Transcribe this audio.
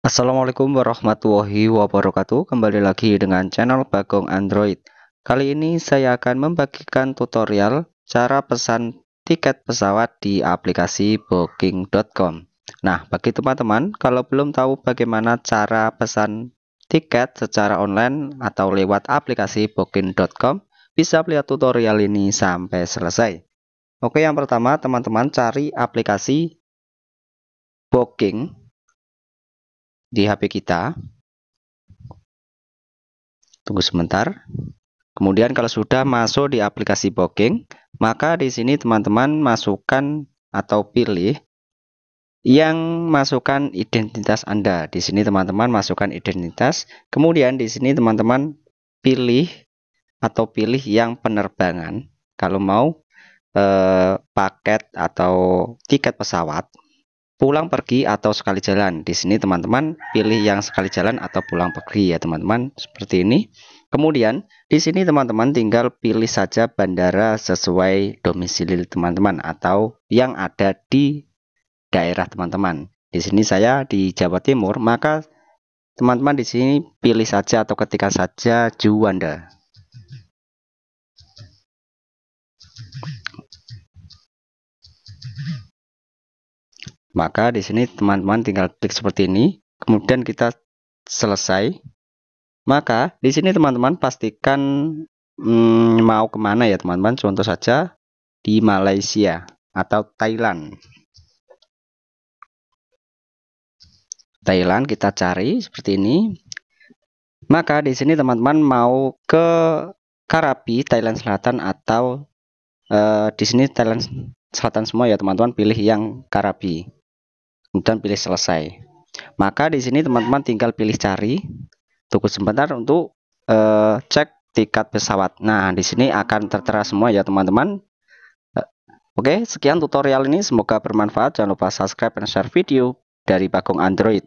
Assalamualaikum warahmatullahi wabarakatuh Kembali lagi dengan channel Bagong Android Kali ini saya akan membagikan tutorial Cara pesan tiket pesawat di aplikasi booking.com Nah bagi teman-teman Kalau belum tahu bagaimana cara pesan tiket secara online Atau lewat aplikasi booking.com Bisa lihat tutorial ini sampai selesai Oke yang pertama teman-teman cari aplikasi booking di HP kita. Tunggu sebentar. Kemudian kalau sudah masuk di aplikasi booking, maka di sini teman-teman masukkan atau pilih yang masukkan identitas Anda. Di sini teman-teman masukkan identitas. Kemudian di sini teman-teman pilih atau pilih yang penerbangan kalau mau eh, paket atau tiket pesawat pulang pergi atau sekali jalan. Di sini teman-teman pilih yang sekali jalan atau pulang pergi ya teman-teman, seperti ini. Kemudian di sini teman-teman tinggal pilih saja bandara sesuai domisili teman-teman atau yang ada di daerah teman-teman. Di sini saya di Jawa Timur, maka teman-teman di sini pilih saja atau ketika saja Juanda. Maka di sini teman-teman tinggal klik seperti ini, kemudian kita selesai. Maka di sini teman-teman pastikan hmm, mau kemana ya teman-teman. Contoh saja di Malaysia atau Thailand. Thailand kita cari seperti ini. Maka di sini teman-teman mau ke Karapi Thailand Selatan atau eh, di sini Thailand Selatan semua ya teman-teman pilih yang Karapi kemudian pilih selesai. Maka di sini teman-teman tinggal pilih cari, tunggu sebentar untuk uh, cek tiket pesawat. Nah, di sini akan tertera semua ya teman-teman. Uh, Oke, okay, sekian tutorial ini. Semoga bermanfaat. Jangan lupa subscribe dan share video dari Bagong Android.